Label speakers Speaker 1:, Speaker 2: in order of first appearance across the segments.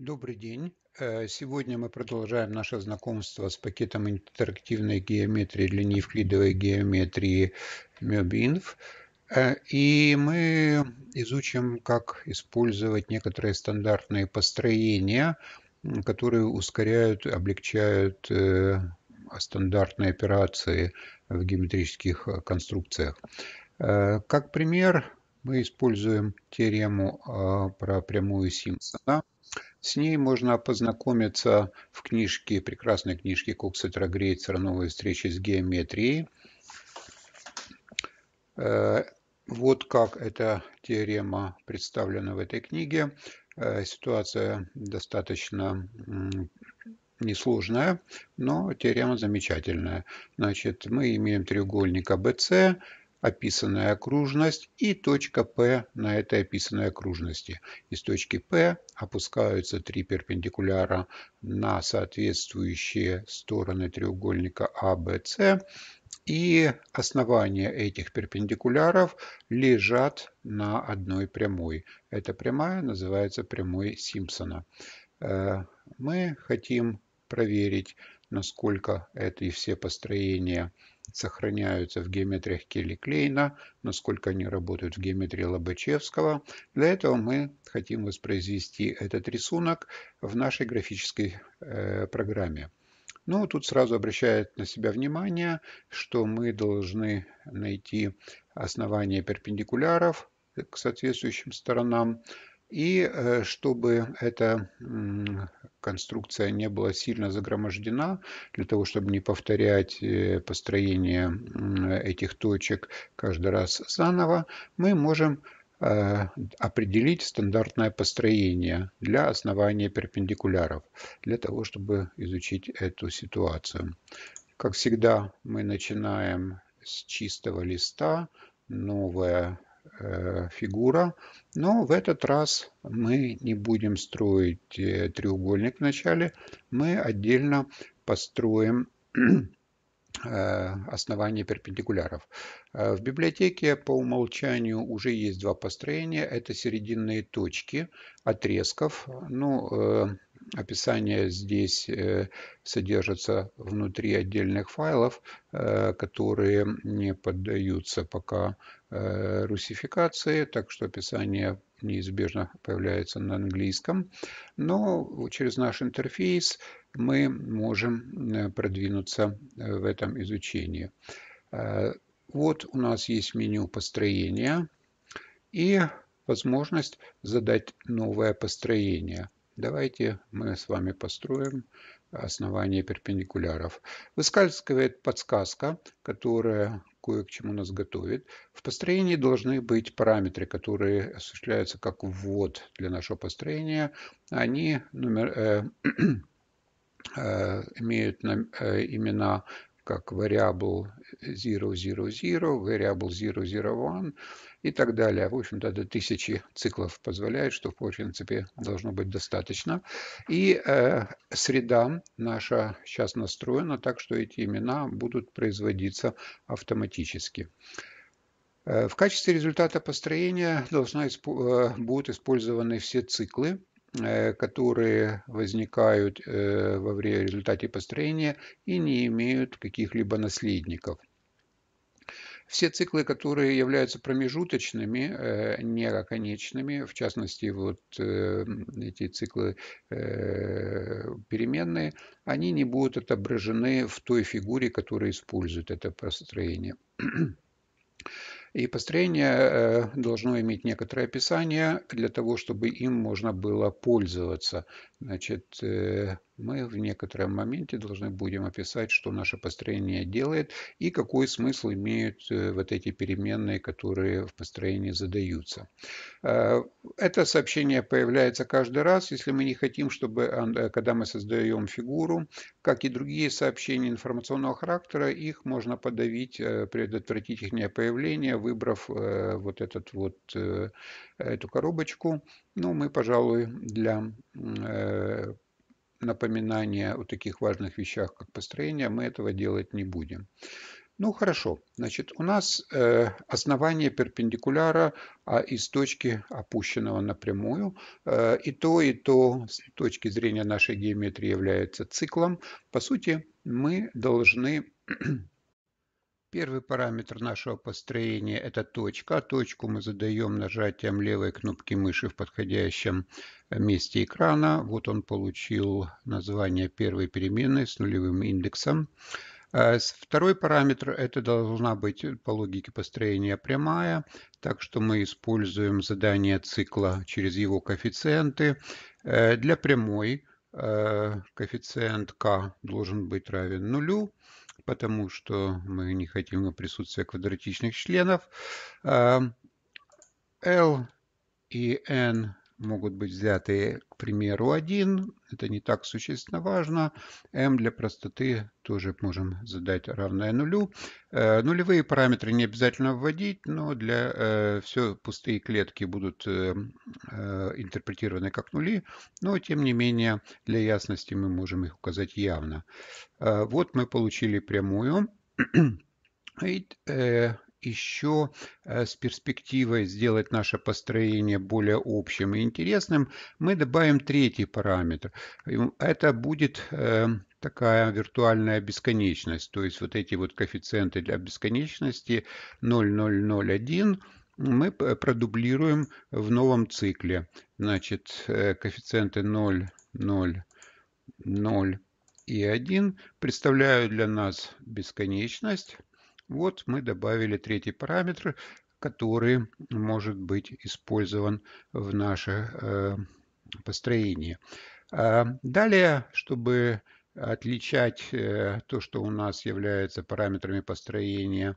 Speaker 1: Добрый день. Э, сегодня мы продолжаем наше знакомство с пакетом интерактивной геометрии для неевклидовой геометрии MÖBINF. Э, и мы изучим, как использовать некоторые стандартные построения, которые ускоряют, облегчают э, стандартные операции в геометрических конструкциях. Как пример мы используем теорему про прямую Симпсона – с ней можно познакомиться в книжке, прекрасной книжке Кукса Трагрейцера «Новые встречи с геометрией». Э, вот как эта теорема представлена в этой книге. Э, ситуация достаточно несложная, но теорема замечательная. Значит, мы имеем треугольник АБЦ, описанная окружность и точка P на этой описанной окружности. Из точки P опускаются три перпендикуляра на соответствующие стороны треугольника ABC, а, и основания этих перпендикуляров лежат на одной прямой. Эта прямая называется прямой Симпсона. Э, мы хотим проверить, насколько эти все построения сохраняются в геометриях Келли-Клейна, насколько они работают в геометрии Лобачевского. Для этого мы хотим воспроизвести этот рисунок в нашей графической э, программе. Ну, тут сразу обращает на себя внимание, что мы должны найти основания перпендикуляров к соответствующим сторонам. И э, чтобы эта конструкция не была сильно загромождена, для того, чтобы не повторять э, построение этих точек каждый раз заново, мы можем э, определить стандартное построение для основания перпендикуляров, для того, чтобы изучить эту ситуацию. Как всегда, мы начинаем с чистого листа, новая Э, фигура. Но в этот раз мы не будем строить э, треугольник в начале, мы отдельно построим э, основание перпендикуляров. В библиотеке по умолчанию уже есть два построения. Это серединные точки отрезков. Ну, описание здесь содержится внутри отдельных файлов, которые не поддаются пока Э, русификации, так что описание неизбежно появляется на английском. Но через наш интерфейс мы можем э, продвинуться э, в этом изучении. Вот у нас есть меню построения и возможность задать новое построение. Давайте мы с вами построим основание перпендикуляров. Выскальзывает подсказка, которая кое к чему нас готовит. В построении должны быть параметры, которые осуществляются как ввод для нашего построения. Они номер, э, э, имеют нам, э, имена как variable 000, variable 001 и так далее. В общем-то, до тысячи циклов позволяет, что, в принципе, должно быть достаточно. И э, среда наша сейчас настроена так, что эти имена будут производиться автоматически. Э, в качестве результата построения должна, э, будут использованы все циклы, Э, которые возникают э, во время результате построения и не имеют каких-либо наследников. Все циклы, которые являются промежуточными, э, не оконечными, в частности, вот эти циклы переменные, они не будут отображены в той фигуре, которая использует это построение. И построение э, должно иметь некоторое описание для того, чтобы им можно было пользоваться. Значит, э, мы в некотором моменте должны будем описать, что наше построение делает и какой смысл имеют э, вот эти переменные, которые в построении задаются. Э, это сообщение появляется каждый раз, если мы не хотим, чтобы, э, когда мы создаем фигуру, как и другие сообщения информационного характера, их можно подавить, предотвратить их появление, выбрав вот этот вот эту коробочку. Ну, мы, пожалуй, для напоминания о таких важных вещах, как построение, мы этого делать не будем. Ну хорошо, значит, у нас э, основание перпендикуляра а из точки опущенного напрямую. Э, и то, и то с точки зрения нашей геометрии является циклом. По сути, мы должны Первый параметр нашего построения – это точка. А точку мы задаем нажатием левой кнопки мыши в подходящем э, месте экрана. Вот он получил название первой переменной с нулевым индексом. Э, второй параметр – это должна быть э, по логике построения прямая, так что мы используем задание цикла через его коэффициенты. Для прямой коэффициент k должен быть равен нулю потому что мы не хотим на присутствие квадратичных членов. L эм, и N могут быть взяты, к примеру, один. Это не так существенно важно. m для простоты тоже можем задать равное нулю. Э, нулевые параметры не обязательно вводить, но для э, все пустые клетки будут э, интерпретированы как нули. Но, тем не менее, для ясности мы можем их указать явно. Вот мы получили прямую. И еще э, с перспективой сделать наше построение более общим и интересным, мы добавим третий параметр. Это будет эм, такая виртуальная бесконечность, то есть вот эти вот коэффициенты для бесконечности 0,001 мы продублируем в новом цикле. Значит, э, коэффициенты 0, 0, 0 и 1 представляют для нас бесконечность. Вот мы добавили третий параметр, который может быть использован в наше э, построение. А далее, чтобы отличать э, то, что у нас является параметрами построения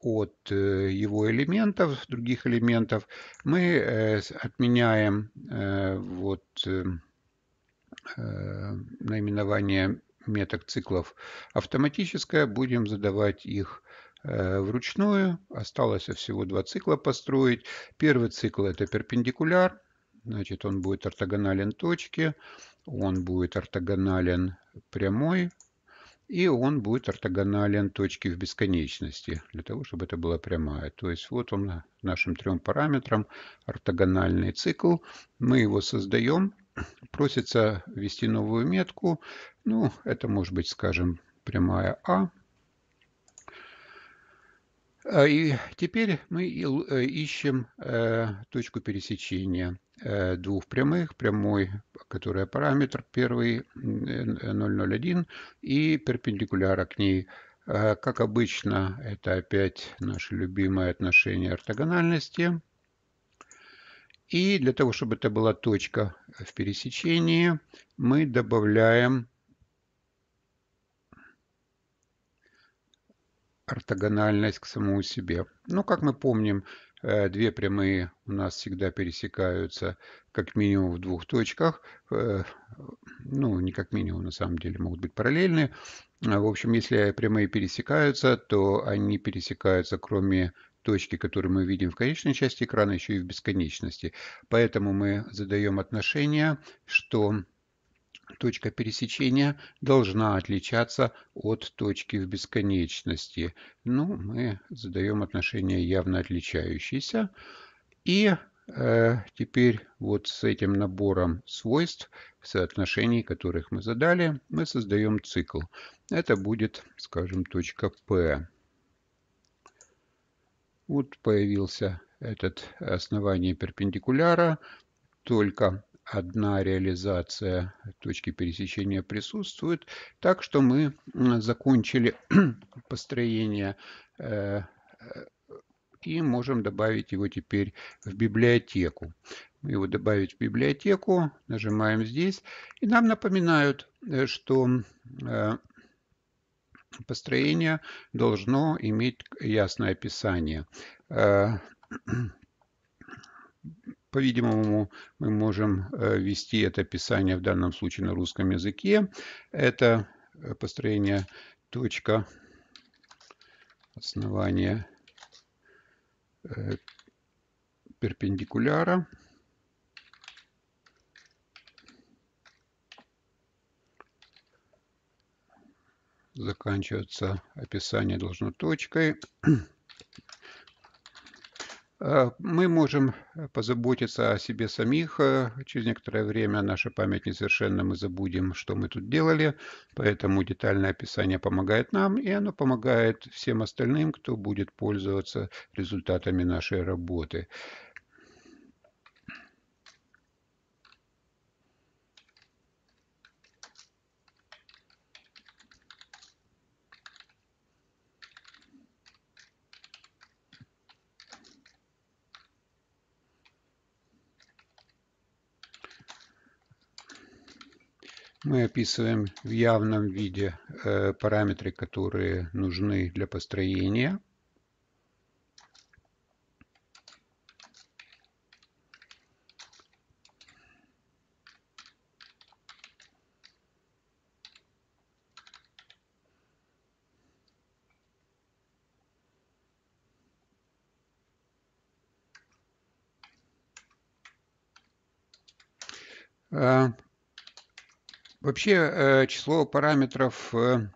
Speaker 1: от э, его элементов, других элементов, мы отменяем вот наименование меток циклов автоматическое, будем задавать их Э, вручную. Осталось всего два цикла построить. Первый цикл это перпендикуляр, значит он будет ортогонален точке, он будет ортогонален прямой и он будет ортогонален точке в бесконечности, для того, чтобы это была прямая. То есть вот он нашим трем параметрам ортогональный цикл. Мы его создаем, просится ввести новую метку. Ну, это может быть, скажем, прямая А, а, и теперь мы э, ищем э, точку пересечения э, двух прямых, прямой, которая параметр первый 0,01 и перпендикуляра к ней. А, как обычно, это опять наше любимое отношение ортогональности. И для того, чтобы это была точка в пересечении, мы добавляем ортогональность к самому себе. Ну, как мы помним, э, две прямые у нас всегда пересекаются как минимум в двух точках. Э, ну, не как минимум, на самом деле, могут быть параллельны. А, в общем, если прямые пересекаются, то они пересекаются, кроме точки, которую мы видим в конечной части экрана, еще и в бесконечности. Поэтому мы задаем отношение, что точка пересечения должна отличаться от точки в бесконечности. Ну, мы задаем отношения явно отличающиеся. И э, теперь вот с этим набором свойств, соотношений, которых мы задали, мы создаем цикл. Это будет, скажем, точка P. Вот появился этот основание перпендикуляра, только одна реализация точки пересечения присутствует. Так что мы закончили построение э, и можем добавить его теперь в библиотеку. Мы его добавить в библиотеку, нажимаем здесь, и нам напоминают, э, что э, построение должно иметь ясное описание. По-видимому, мы можем э, ввести это описание в данном случае на русском языке. Это э, построение точка основания э, перпендикуляра. Заканчивается описание должно точкой. Э, мы можем э, позаботиться о себе самих. Э, через некоторое время наша память несовершенна, мы забудем, что мы тут делали. Поэтому детальное описание помогает нам, и оно помогает всем остальным, кто будет пользоваться результатами нашей работы. мы описываем в явном виде э, параметры, которые нужны для построения. А, Вообще э, число параметров э,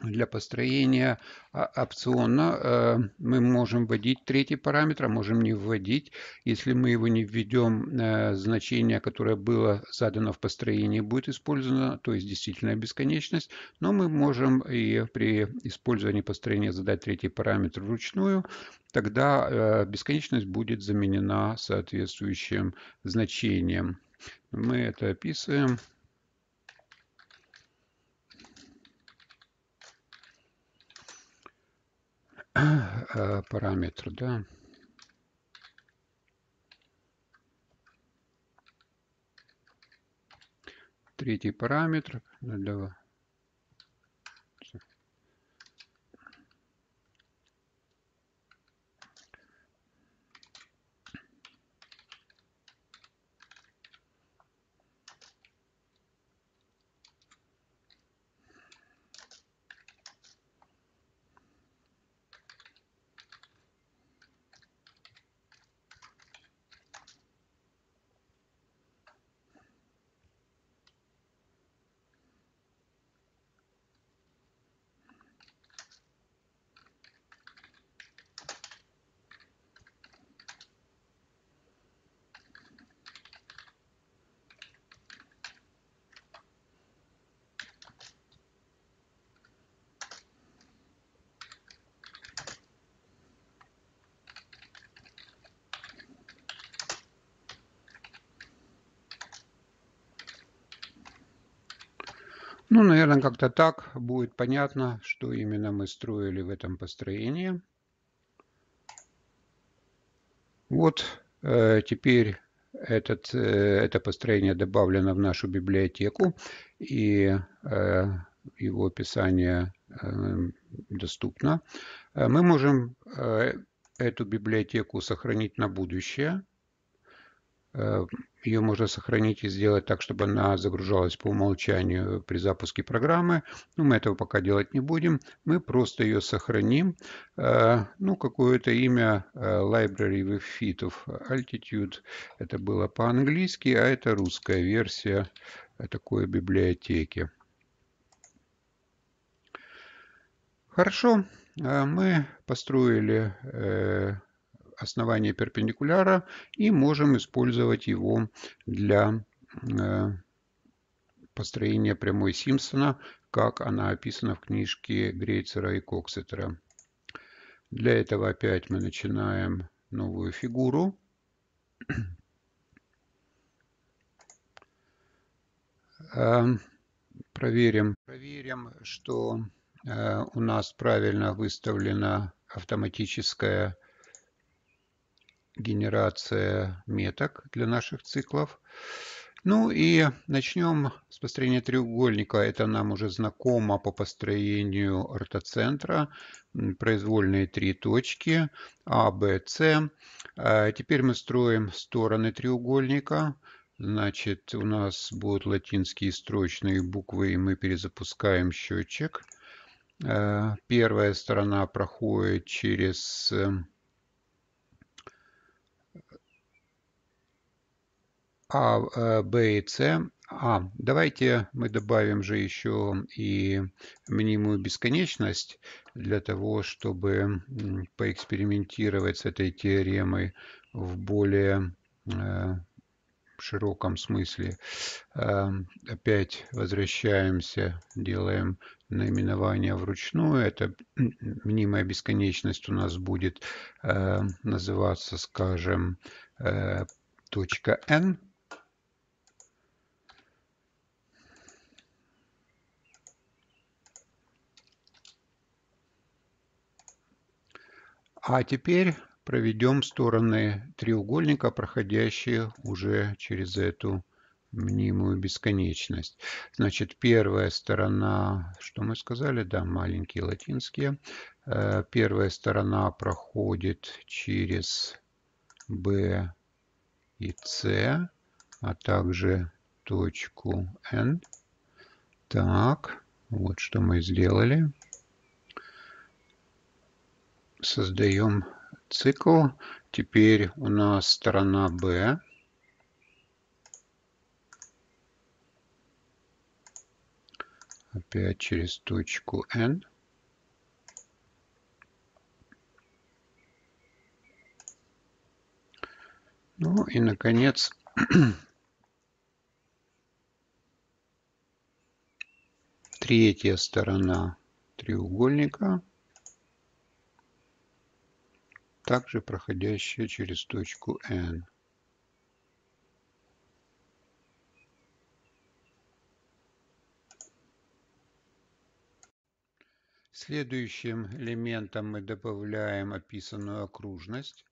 Speaker 1: для построения а, опциона э, мы можем вводить третий параметр, а можем не вводить. Если мы его не введем, значение, которое было задано в построении, будет использовано, то есть действительная бесконечность. Но мы можем и при использовании построения задать третий параметр вручную. Тогда бесконечность будет заменена соответствующим значением. Мы это описываем. Э, параметр, да. Третий параметр ну, для Ну, наверное, как-то так будет понятно, что именно мы строили в этом построении. Вот э, теперь этот, э, это построение добавлено в нашу библиотеку, и э, его описание э, доступно. Э, мы можем э, эту библиотеку сохранить на будущее Э, ее можно сохранить и сделать так, чтобы она загружалась по умолчанию при запуске программы. Но ну, мы этого пока делать не будем. Мы просто ее сохраним. Э, ну, какое-то имя э, Library with Feet of Altitude. Это было по-английски, а это русская версия такой библиотеки. Хорошо, мы построили основание перпендикуляра и можем использовать его для э, построения прямой Симпсона, как она описана в книжке Грейцера и Коксетера. Для этого опять мы начинаем новую фигуру. Э, проверим, проверим, что э, у нас правильно выставлена автоматическая генерация меток для наших циклов. Ну и начнем с построения треугольника. Это нам уже знакомо по построению ортоцентра. Произвольные три точки А, Б, С. А, теперь мы строим стороны треугольника. Значит, у нас будут латинские строчные буквы, и мы перезапускаем счетчик. А, первая сторона проходит через э, А, э, Б и С. А, давайте мы добавим же еще и мнимую бесконечность для того, чтобы поэкспериментировать с этой теоремой в более э, широком смысле. Э, опять возвращаемся, делаем наименование вручную. Это мнимая бесконечность у нас будет называться, скажем, точка n А теперь проведем стороны треугольника, проходящие уже через эту мнимую бесконечность. Значит, первая сторона, что мы сказали, да, маленькие латинские. Э, первая сторона проходит через B и C, а также точку N. Так, вот что мы сделали создаем цикл. Теперь у нас сторона B. Опять через точку N. Ну и, наконец, третья сторона треугольника также проходящая через точку N. Следующим элементом мы добавляем описанную окружность.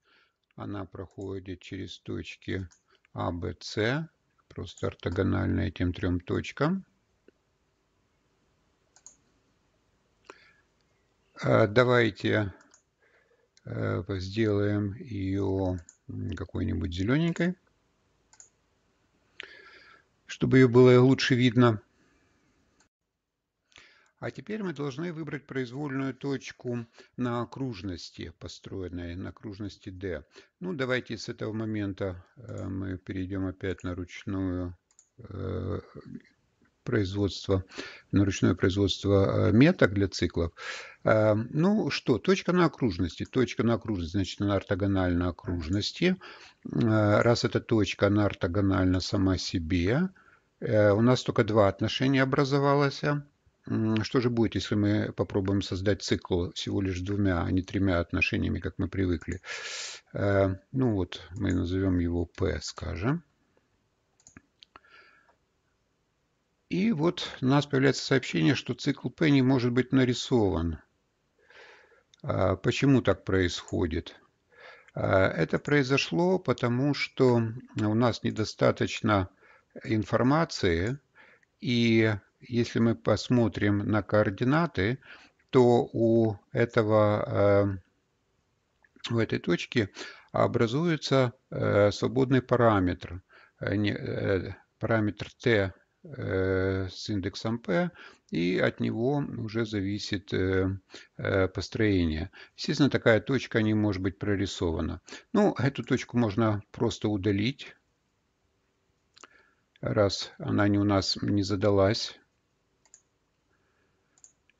Speaker 1: Она проходит через точки А, Б, С, просто ортогонально этим трем точкам. А, давайте Э, сделаем ее какой-нибудь зелененькой, чтобы ее было лучше видно. А теперь мы должны выбрать произвольную точку на окружности, построенной на окружности D. Ну, давайте с этого момента э, мы перейдем опять на ручную э, производства, на ручное производство э, меток для циклов. Э, ну что, точка на окружности. Точка на окружности, значит, она ортогональна окружности. Э, раз эта точка, она ортогональна сама себе, у нас только два отношения образовалось. Что же будет, если мы попробуем создать цикл всего лишь двумя, а не тремя отношениями, как мы привыкли? Ну вот, мы назовем его P, скажем. И вот у нас появляется сообщение, что цикл P не может быть нарисован. А, почему так происходит? А, это произошло потому, что у нас недостаточно информации, и если мы посмотрим на координаты, то у этого а, у этой точки образуется свободный параметр, э, параметр t Э, с индексом P, и от него уже зависит э, э, построение. Естественно, такая точка не может быть прорисована. Ну, эту точку можно просто удалить, раз она не у нас не задалась.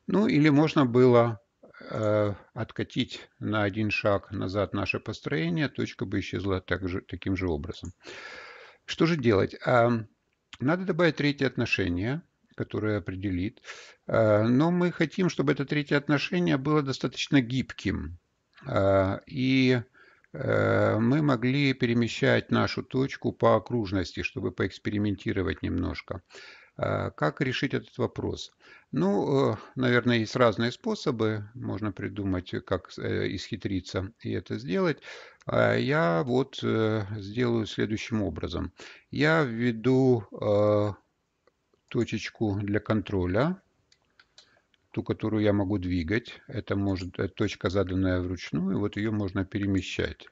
Speaker 1: Ну, или можно было откатить на один шаг назад наше построение, точка бы исчезла так же, таким же образом. Что же делать? Надо добавить третье отношение, которое определит. Э, но мы хотим, чтобы это третье отношение было достаточно гибким. Э, и э, мы могли перемещать нашу точку по окружности, чтобы поэкспериментировать немножко. А как решить этот вопрос? Ну, э, наверное, есть разные способы. Можно придумать, э, как э, исхитриться и это сделать. А я вот сделаю следующим образом. Я введу точечку для контроля, ту, которую я могу двигать. Это может точка, заданная вручную. Вот ее можно перемещать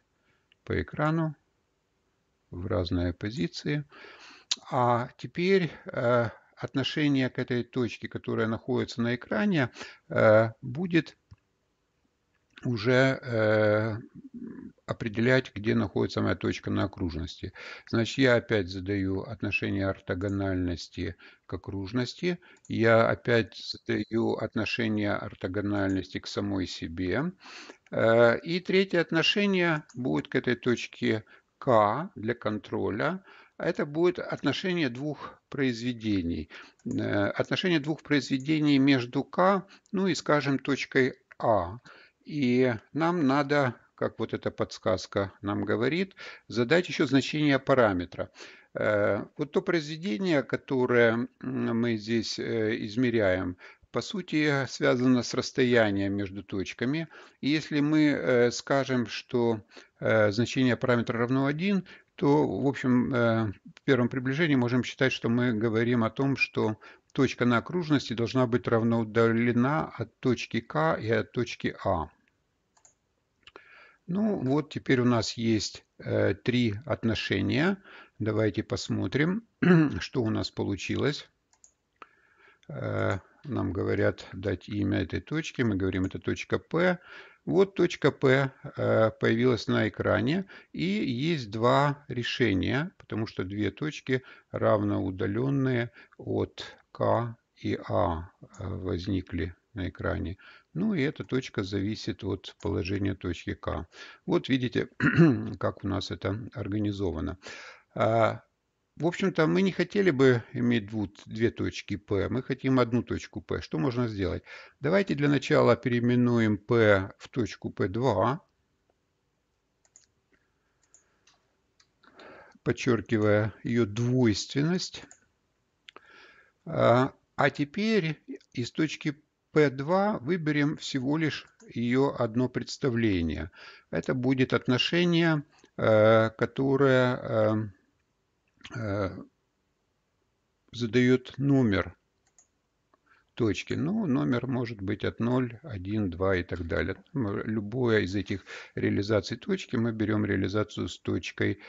Speaker 1: по экрану в разные позиции. А теперь э, отношение к этой точке, которая находится на экране, э, будет уже э, определять, где находится моя точка на окружности. Значит, я опять задаю отношение ортогональности к окружности. Я опять задаю отношение ортогональности к самой себе. и третье отношение будет к этой точке К для контроля. А это будет отношение двух произведений. Э, отношение двух произведений между К, ну и, скажем, точкой А. И нам надо, как вот эта подсказка нам говорит, задать еще значение параметра. Э, вот то произведение, которое мы здесь э, измеряем, по сути, связано с расстоянием между точками. И если мы скажем, что значение параметра равно 1, то, в общем, э, в первом приближении можем считать, что мы говорим о том, что точка на окружности должна быть равноудалена от точки К и от точки А. Ну вот, теперь у нас есть э, три отношения. Давайте посмотрим, что у нас получилось. Э, нам говорят дать имя этой точке. Мы говорим, это точка P. Вот точка P э, появилась на экране, и есть два решения, потому что две точки равноудаленные от К и А э, возникли на экране. Ну и эта точка зависит от положения точки К. Вот видите, как у нас это организовано. А, в общем-то, мы не хотели бы иметь двуд, две точки P, мы хотим одну точку P. Что можно сделать? Давайте для начала переименуем P в точку P2, подчеркивая ее двойственность. А, а теперь из точки P2 выберем всего лишь ее одно представление. Это будет отношение, э, которое э, Э, задает номер точки. Ну, номер может быть от 0, 1, 2 и так далее. Э, любое из этих реализаций точки мы берем реализацию с точкой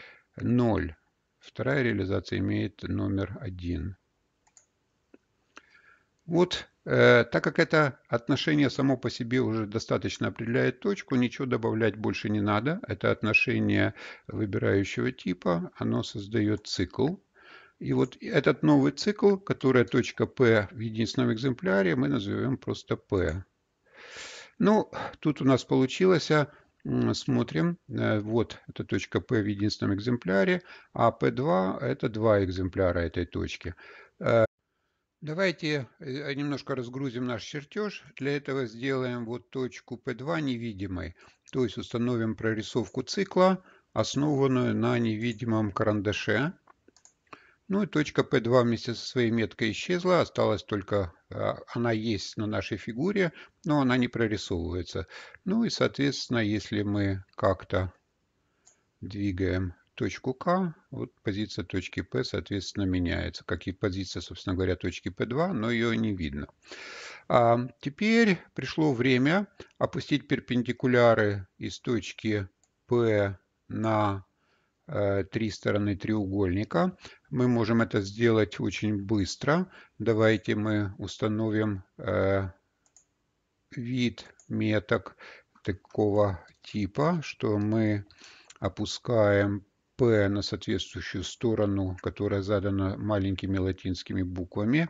Speaker 1: 0. Вторая реализация имеет номер 1. Вот э, так как это отношение само по себе уже достаточно определяет точку, ничего добавлять больше не надо. Это отношение выбирающего типа, оно создает цикл. И вот этот новый цикл, который точка P в единственном экземпляре, мы назовем просто P. Ну, тут у нас получилось, а, смотрим, э, вот это точка P в единственном экземпляре, а P2 это два экземпляра этой точки. Э, Давайте э, немножко разгрузим наш чертеж. Для этого сделаем вот точку P2 невидимой, то есть установим прорисовку цикла, основанную на невидимом карандаше. Ну и точка P2 вместе со своей меткой исчезла, осталась только, а, она есть на нашей фигуре, но она не прорисовывается. Ну и, соответственно, если мы как-то двигаем точку К, вот позиция точки P, соответственно, меняется, как и позиция, собственно говоря, точки P2, но ее не видно. А теперь пришло время опустить перпендикуляры из точки P на э, три стороны треугольника. Мы можем это сделать очень быстро. Давайте мы установим э, вид меток такого типа, что мы опускаем P на соответствующую сторону, которая задана маленькими латинскими буквами,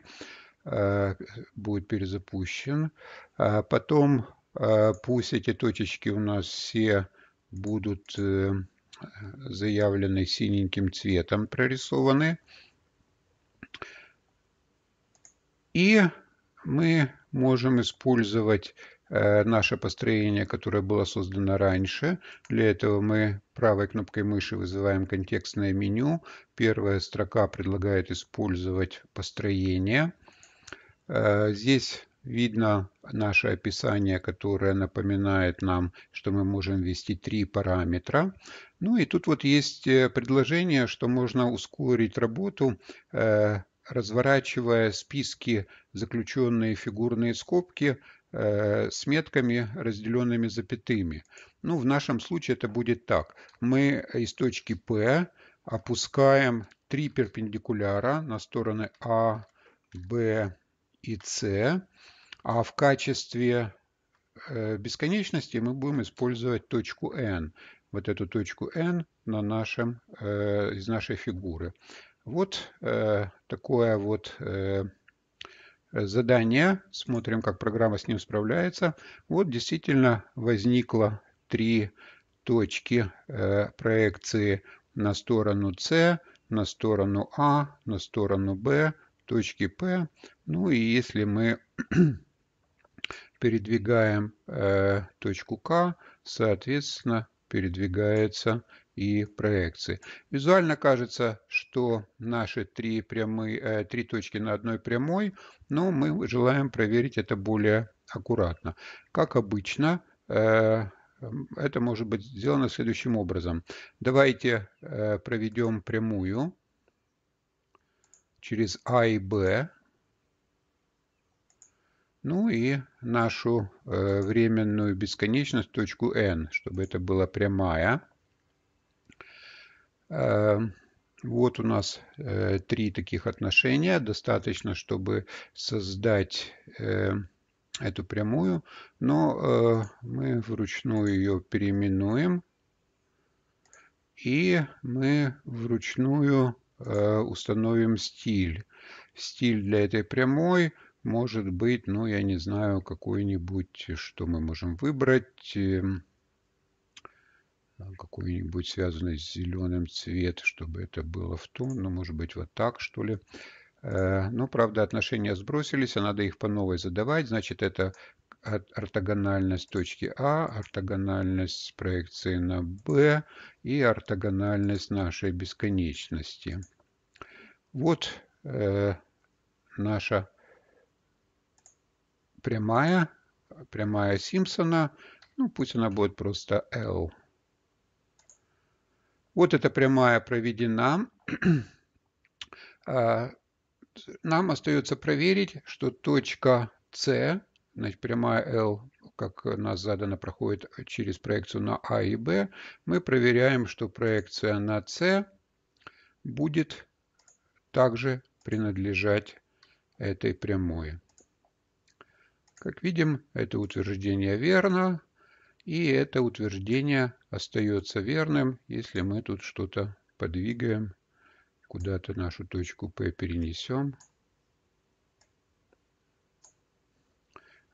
Speaker 1: э, будет перезапущен. А потом э, пусть эти точечки у нас все будут э, заявлены синеньким цветом прорисованы. И мы можем использовать Э, наше построение, которое было создано раньше. Для этого мы правой кнопкой мыши вызываем контекстное меню. Первая строка предлагает использовать построение. Э, здесь видно наше описание, которое напоминает нам, что мы можем ввести три параметра. Ну и тут вот есть э, предложение, что можно ускорить работу разворачивая списки заключенные фигурные скобки Э, с метками, разделенными запятыми. Ну, в нашем случае это будет так. Мы из точки P опускаем три перпендикуляра на стороны А, Б и С, а в качестве э, бесконечности мы будем использовать точку N, вот эту точку N на нашем, э, из нашей фигуры. Вот такое вот задание, смотрим, как программа с ним справляется. Вот действительно возникло три точки э, проекции на сторону С, на сторону А, на сторону Б, точки П. Ну и если мы передвигаем э, точку К, соответственно, передвигается и проекции. Визуально кажется, что наши три, прямые, э, три точки на одной прямой, но мы желаем проверить это более аккуратно. Как обычно, э, это может быть сделано следующим образом. Давайте э, проведем прямую через А и Б. Ну и нашу временную бесконечность, точку n, чтобы это была прямая. Э, вот у нас э, три таких отношения. Достаточно, чтобы создать э, эту прямую, но мы вручную ее переименуем. И мы вручную установим стиль. Стиль для этой прямой может быть, ну, я не знаю, какой-нибудь, что мы можем выбрать. Эм, а, какой-нибудь связанный с зеленым цвет, чтобы это было в тон, ну, может быть, вот так, что ли. Э, но, правда, отношения сбросились, а надо их по новой задавать. Значит, это ортогональность точки А, ортогональность проекции на Б и ортогональность нашей бесконечности. Вот э, наша прямая, прямая Симпсона. Ну, пусть она будет просто L. Вот эта прямая проведена. А, нам остается проверить, что точка С, значит, прямая L, как у нас задано, проходит через проекцию на А и Б. Мы проверяем, что проекция на С будет также принадлежать этой прямой. Как видим, это утверждение верно. И это утверждение остается верным, если мы тут что-то подвигаем, куда-то нашу точку P перенесем.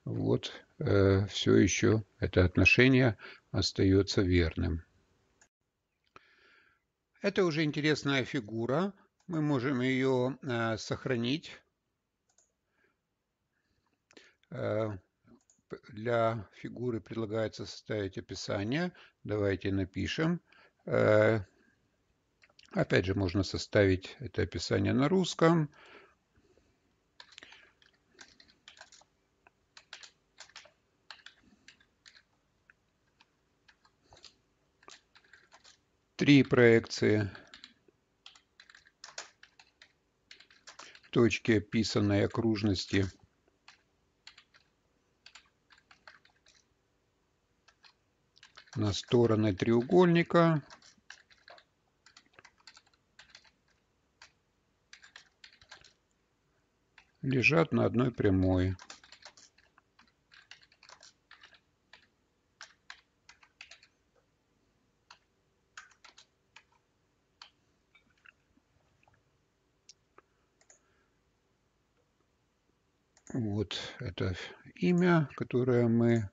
Speaker 1: Вот э, все еще это отношение остается верным. Это уже интересная фигура. Мы можем ее э, сохранить. Э, для фигуры предлагается составить описание. Давайте напишем. Э, опять же, можно составить это описание на русском. Три проекции точки описанной окружности – на стороны треугольника. лежат на одной прямой. Вот это имя, которое мы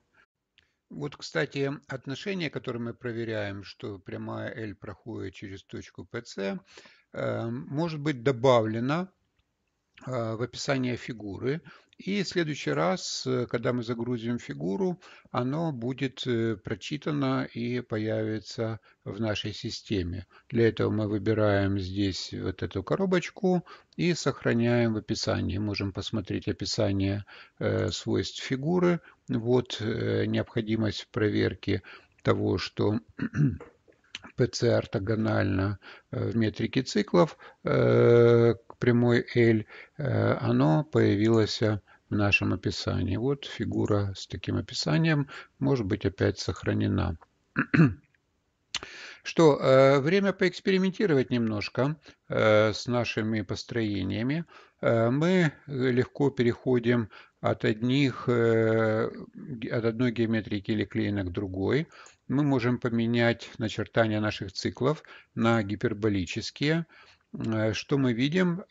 Speaker 1: вот, кстати, отношение, которое мы проверяем, что прямая L проходит через точку PC, э, может быть добавлено э, в описание фигуры. И в следующий раз, э, когда мы загрузим фигуру, оно будет прочитано и появится в нашей системе. Для этого мы выбираем здесь вот эту коробочку и сохраняем в описании. Можем посмотреть описание свойств фигуры вот э, необходимость проверки того, что ПЦ ортогонально э, в метрике циклов э, к прямой L, оно появилось в нашем описании. Вот фигура с таким описанием может быть опять сохранена. Что, время поэкспериментировать немножко с нашими построениями. Э, мы легко переходим от, одних, э, от одной геометрики или клеена к другой. Мы можем поменять начертания наших циклов на гиперболические. Э, что мы видим?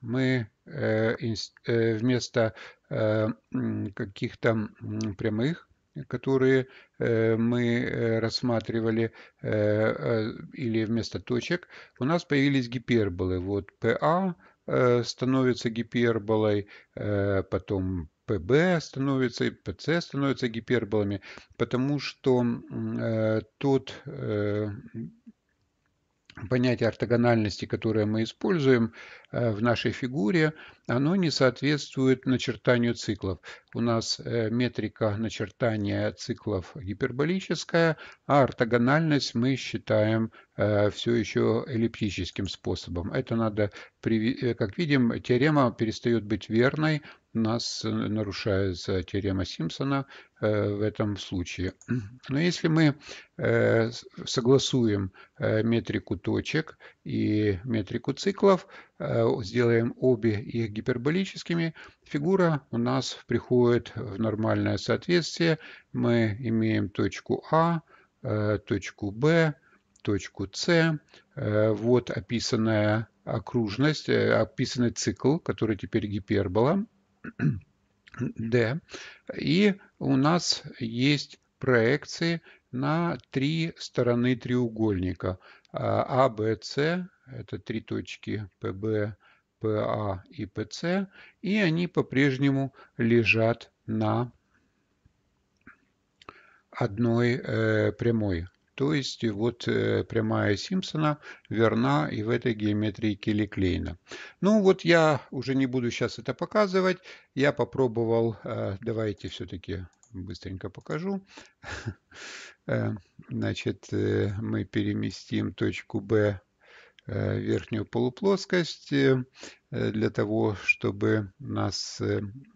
Speaker 1: Мы вместо каких-то прямых которые мы рассматривали, или вместо точек, у нас появились гиперболы. Вот PA, Э, становится гиперболой, э, потом ПБ становится, и ПЦ становится гиперболами, потому что э, тот понятие ортогональности, которое мы используем э, в нашей фигуре, оно не соответствует начертанию циклов. У нас э, метрика начертания циклов гиперболическая, а ортогональность мы считаем э, все еще эллиптическим способом. Это надо, как видим, теорема перестает быть верной, нас э, нарушается теорема Симпсона э, в этом случае. Но если мы э, согласуем метрику точек и метрику циклов, сделаем обе их гиперболическими, фигура у нас приходит в нормальное соответствие. Мы имеем точку А, точку Б, точку С. Вот описанная окружность, описанный цикл, который теперь гипербола. D. И у нас есть проекции на три стороны треугольника. А, а Б, С – это три точки ПБ, ПА и ПС. И они по-прежнему лежат на одной э, прямой. То есть э, вот э, прямая Симпсона верна и в этой геометрии Келли-Клейна. Ну вот я уже не буду сейчас это показывать. Я попробовал, э, давайте все-таки быстренько покажу. Значит, мы переместим точку B верхнюю полуплоскость для того, чтобы у нас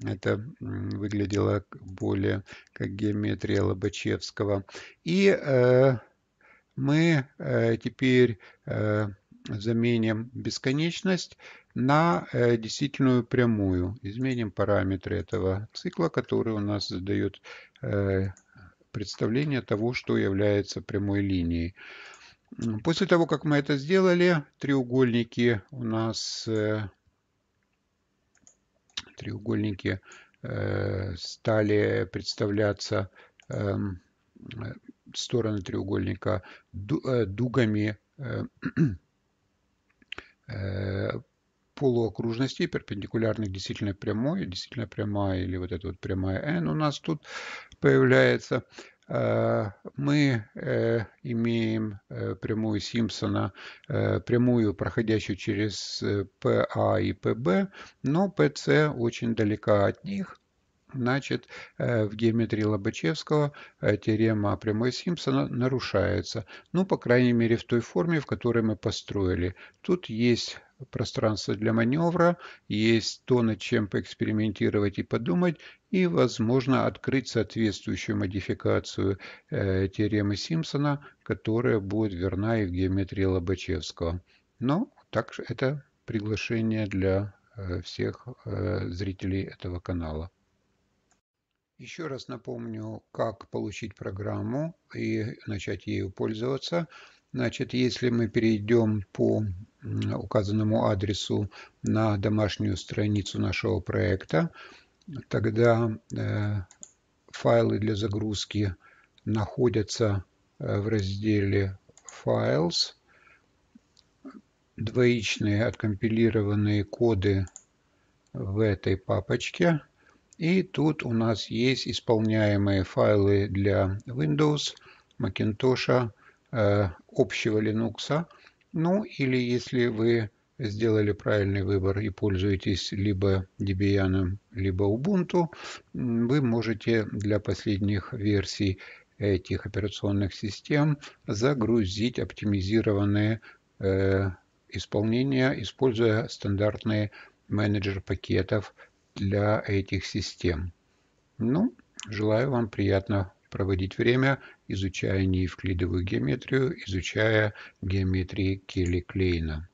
Speaker 1: это выглядело более как геометрия Лобачевского. И мы э, теперь э, заменим бесконечность на э, действительную прямую. Изменим параметры этого цикла, который у нас дает представление того, что является прямой линией. После того, как мы это сделали, треугольники у нас треугольники стали представляться эм, стороны треугольника э, дугами э, э, полуокружностей, перпендикулярных действительно прямой, действительно прямая или вот эта вот прямая n у нас тут появляется. Мы имеем прямую Симпсона, прямую, проходящую через PA а и PB, но PC очень далека от них значит э, в геометрии Лобачевского э, теорема прямой Симпсона нарушается. Ну, по крайней мере, в той форме, в которой мы построили. Тут есть пространство для маневра, есть то, над чем поэкспериментировать и подумать, и, возможно, открыть соответствующую модификацию э, теоремы Симпсона, которая будет верна и в геометрии Лобачевского. Но так это приглашение для э, всех э, зрителей этого канала. Еще раз напомню, как получить программу и начать ею пользоваться. Значит, если мы перейдем по указанному адресу на домашнюю страницу нашего проекта, тогда э, файлы для загрузки находятся э, в разделе Files. Двоичные откомпилированные коды в этой папочке – и тут у нас есть исполняемые файлы для Windows, Macintosh, э, общего Linux. Ну или если вы сделали правильный выбор и пользуетесь либо Debian, либо Ubuntu, вы можете для последних версий этих операционных систем загрузить оптимизированные э, исполнения, используя стандартные менеджер пакетов для этих систем. Ну, желаю вам приятно проводить время, изучая неевклидовую геометрию, изучая геометрии Келли Клейна.